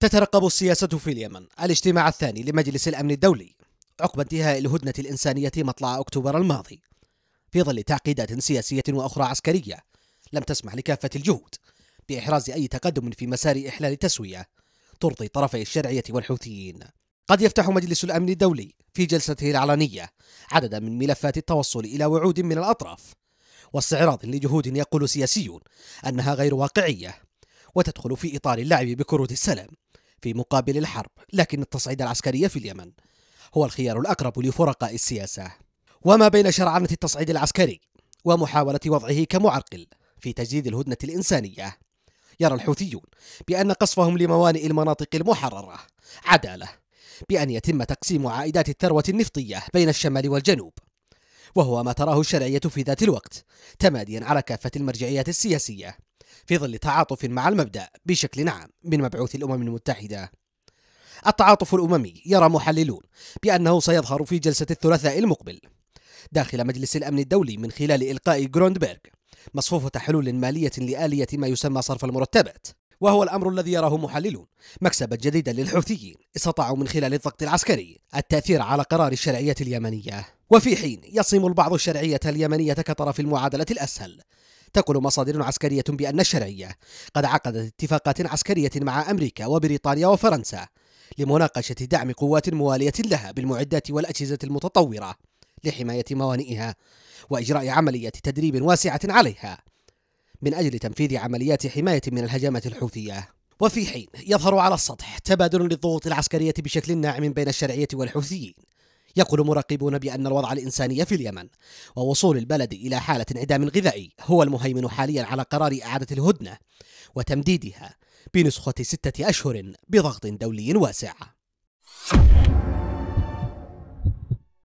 تترقب السياسة في اليمن الاجتماع الثاني لمجلس الأمن الدولي عقب انتهاء الهدنة الإنسانية مطلع أكتوبر الماضي في ظل تعقيدات سياسية وأخرى عسكرية لم تسمح لكافة الجهود بإحراز أي تقدم في مسار إحلال تسوية ترضي طرفي الشرعية والحوثيين قد يفتح مجلس الأمن الدولي في جلسته العلنية عددا من ملفات التوصل إلى وعود من الأطراف واستعراض لجهود يقول سياسيون أنها غير واقعية وتدخل في إطار اللعب بكروت السلام في مقابل الحرب لكن التصعيد العسكري في اليمن هو الخيار الأقرب لفرقاء السياسة وما بين شرعنة التصعيد العسكري ومحاولة وضعه كمعرقل في تجديد الهدنة الإنسانية يرى الحوثيون بأن قصفهم لموانئ المناطق المحررة عدالة بأن يتم تقسيم عائدات الثروة النفطية بين الشمال والجنوب وهو ما تراه الشرعية في ذات الوقت تماديا على كافة المرجعيات السياسية في ظل تعاطف مع المبدأ بشكل عام من مبعوث الأمم المتحدة التعاطف الأممي يرى محللون بأنه سيظهر في جلسة الثلاثاء المقبل داخل مجلس الأمن الدولي من خلال إلقاء جروندبرغ مصفوفة حلول مالية لآلية ما يسمى صرف المرتبات وهو الأمر الذي يراه محللون مكسبا جديدا للحوثيين استطاعوا من خلال الضغط العسكري التأثير على قرار الشرعية اليمنية وفي حين يصم البعض الشرعية اليمنية كطرف المعادلة الأسهل تقول مصادر عسكرية بأن الشرعية قد عقدت اتفاقات عسكرية مع أمريكا وبريطانيا وفرنسا لمناقشة دعم قوات موالية لها بالمعدات والأجهزة المتطورة لحماية موانئها وإجراء عملية تدريب واسعة عليها من أجل تنفيذ عمليات حماية من الهجمات الحوثية وفي حين يظهر على السطح تبادل للضغوط العسكرية بشكل ناعم بين الشرعية والحوثيين يقول مراقبون بأن الوضع الإنساني في اليمن ووصول البلد إلى حالة انعدام غذائي هو المهيمن حاليا على قرار إعادة الهدنة وتمديدها بنسخة ستة أشهر بضغط دولي واسع